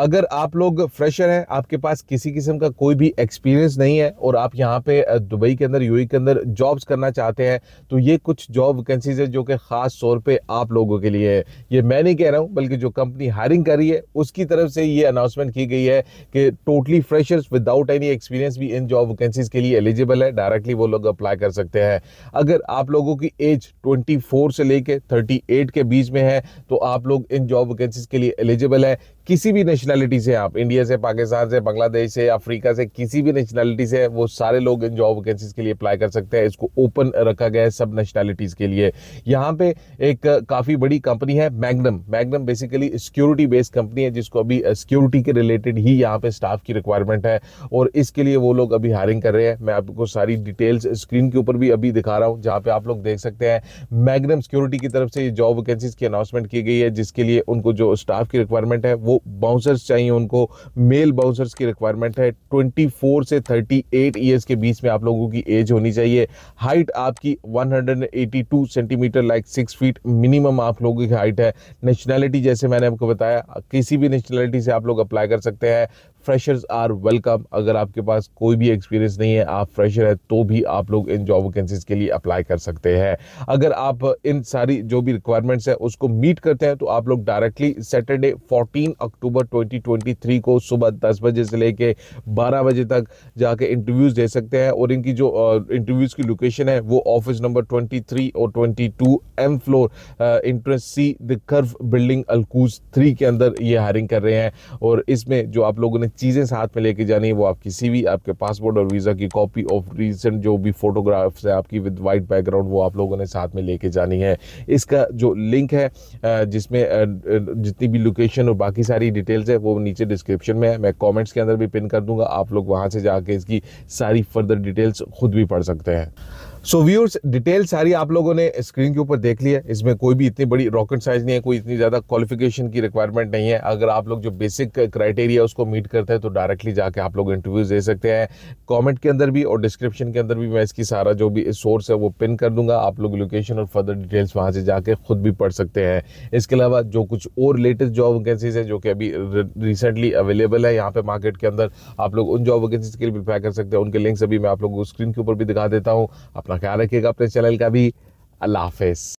अगर आप लोग फ्रेशर हैं आपके पास किसी किस्म का कोई भी एक्सपीरियंस नहीं है और आप यहाँ पे दुबई के अंदर यूएई के अंदर जॉब्स करना चाहते हैं तो ये कुछ जॉब वैकेंसीज है जो कि ख़ास तौर पे आप लोगों के लिए है ये मैं नहीं कह रहा हूँ बल्कि जो कंपनी हायरिंग कर रही है उसकी तरफ से ये अनाउंसमेंट की गई है कि totally freshers without any experience भी इन जॉब वैकेंसीज के लिए एलिजिबल है डायरेक्टली वो लोग अप्लाई कर सकते हैं अगर आप लोगों की एज ट्वेंटी से लेकर थर्टी के बीच में है तो आप लोग इन जॉब वैकेंसीज के लिए एलिजिबल है किसी भी नेशनैलिटी से आप इंडिया से पाकिस्तान से बांग्लादेश से अफ्रीका से किसी भी नेशनैलिटी से वो सारे लोग इन जॉब वैकेंसीज के लिए अप्लाई कर सकते हैं इसको ओपन रखा गया है सब नेशनैलिटीज़ के लिए यहाँ पे एक काफ़ी बड़ी कंपनी है magnum magnum basically security based company है जिसको अभी सिक्योरिटी के रिलेटेड ही यहाँ पे स्टाफ की रिक्वायरमेंट है और इसके लिए वो लोग अभी हायरिंग कर रहे हैं मैं आपको सारी डिटेल्स स्क्रीन के ऊपर भी अभी दिखा रहा हूँ जहाँ पे आप लोग देख सकते हैं मैग्नम सिक्योरिटी की तरफ से जॉब वैकेंसीज की अनाउंसमेंट की गई है जिसके लिए उनको जो स्टाफ की रिक्वायरमेंट है वो बाउंसर्स चाहिए उनको मेल बाउंसर्स की रिक्वायरमेंट है 24 से 38 इयर्स के बीच में आप लोगों की एज होनी चाहिए हाइट आपकी 182 centimetre like six feet minimum आप लोगों की हाइट है नेशनैलिटी जैसे मैंने आपको बताया किसी भी नेशनैलिटी से आप लोग अप्लाई कर सकते हैं फ्रेशर्स आर वेलकम अगर आपके पास कोई भी एक्सपीरियंस नहीं है आप फ्रेशर है तो भी आप लोग इन जॉब वैकेंसीज के लिए अप्लाई कर सकते हैं अगर आप इन सारी जो भी रिक्वायरमेंट्स है उसको मीट करते हैं तो आप लोग डायरेक्टली सैटरडे 14 अक्टूबर 2023 को सुबह 10 बजे से लेके 12 बजे तक जाके इंटरव्यूज़ दे सकते हैं और इनकी जो इंटरव्यूज़ की लोकेशन है वो ऑफिस नंबर ट्वेंटी और twenty two M floor entrance C the curve building Al Quoz three के अंदर ये हायरिंग कर रहे हैं और इसमें जो आप लोगों ने चीज़ें साथ में लेके जानी है वो आपकी सी वी आपके पासपोर्ट और वीज़ा की कॉपी ऑफ रिसेंट जो भी फोटोग्राफ्स है आपकी विद वाइट बैकग्राउंड वो आप लोगों ने साथ में लेके जानी है इसका जो लिंक है जिसमें जितनी भी लोकेशन और बाकी सारी डिटेल्स है वो नीचे डिस्क्रिप्शन में है मैं कॉमेंट्स के अंदर भी पिन कर दूंगा आप लोग वहाँ से जाके इसकी सारी फर्दर डिटेल्स खुद भी पढ़ सकते हैं सो व्यूअर्स डिटेल सारी आप लोगों ने स्क्रीन के ऊपर देख ली है इसमें कोई भी इतनी बड़ी रॉकेट साइज नहीं है कोई इतनी ज़्यादा क्वालिफिकेशन की रिक्वायरमेंट नहीं है अगर आप लोग जो बेसिक क्राइटेरिया उसको मीट करते हैं तो डायरेक्टली जाके आप लोग इंटरव्यूज दे सकते हैं कॉमेंट के अंदर भी और डिस्क्रिप्शन के अंदर भी मैं इसकी सारा जो भी सोर्स है वो पिन कर दूंगा आप लोग लोकेशन और फर्दर डिटेल्स वहाँ से जाके खुद भी पढ़ सकते हैं इसके अलावा जो कुछ और लेटेस्ट जॉब वैकेंसीज है जो कि अभी रिसेंटली अवेलेबल है यहाँ पे मार्केट के अंदर आप लोग उन जॉब वैकेंसीज के लिए प्रिपेयर कर सकते हैं उनके लिंक्स अभी मैं आप लोगों को स्क्रीन के ऊपर भी दिखा देता हूँ अपना ख्याल रखिएगा अपने चैनल का भी अल्लाह हाफिज़